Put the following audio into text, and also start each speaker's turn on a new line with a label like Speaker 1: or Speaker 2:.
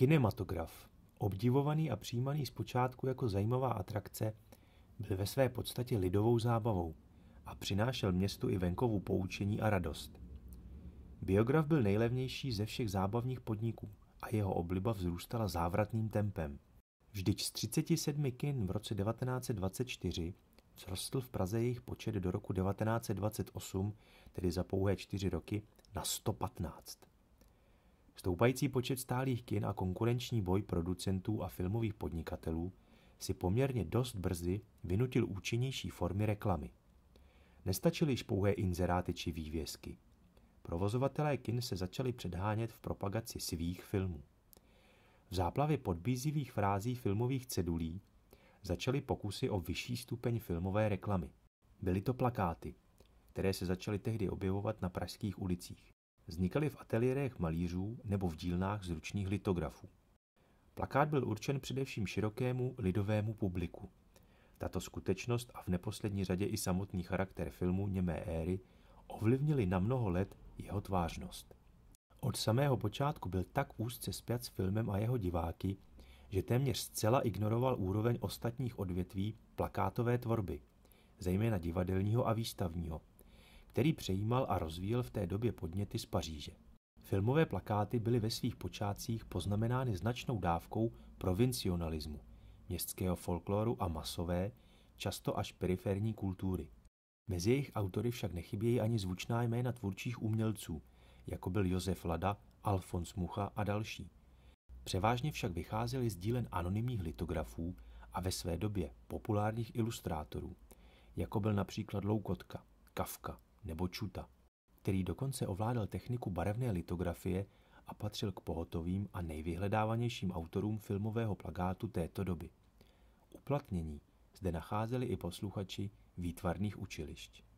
Speaker 1: Kinematograf, obdivovaný a přijímaný zpočátku jako zajímavá atrakce, byl ve své podstatě lidovou zábavou a přinášel městu i venkovu poučení a radost. Biograf byl nejlevnější ze všech zábavních podniků a jeho obliba vzrůstala závratným tempem. Vždyť z 37 kin v roce 1924 vzrostl v Praze jejich počet do roku 1928, tedy za pouhé čtyři roky, na 115. Stoupající počet stálých kin a konkurenční boj producentů a filmových podnikatelů si poměrně dost brzy vynutil účinnější formy reklamy. Nestačily již pouhé inzeráty či vývězky. Provozovatelé kin se začali předhánět v propagaci svých filmů. V záplavě podbízivých frází filmových cedulí začaly pokusy o vyšší stupeň filmové reklamy. Byly to plakáty, které se začaly tehdy objevovat na pražských ulicích vznikaly v ateliérech malířů nebo v dílnách zručných litografů. Plakát byl určen především širokému lidovému publiku. Tato skutečnost a v neposlední řadě i samotný charakter filmu Němé éry ovlivnili na mnoho let jeho tvářnost. Od samého počátku byl tak úzce spjat s filmem a jeho diváky, že téměř zcela ignoroval úroveň ostatních odvětví plakátové tvorby, zejména divadelního a výstavního, který přejímal a rozvíjel v té době podněty z Paříže. Filmové plakáty byly ve svých počátcích poznamenány značnou dávkou provincionalismu, městského folkloru a masové, často až periferní kultury. Mezi jejich autory však nechybějí ani zvučná jména tvůrčích umělců, jako byl Josef Lada, Alfons Mucha a další. Převážně však vycházeli z dílen anonymních litografů a ve své době populárních ilustrátorů, jako byl například Loukotka, Kafka, nebo Čuta, který dokonce ovládal techniku barevné litografie a patřil k pohotovým a nejvyhledávanějším autorům filmového plagátu této doby. Uplatnění zde nacházeli i posluchači výtvarných učilišť.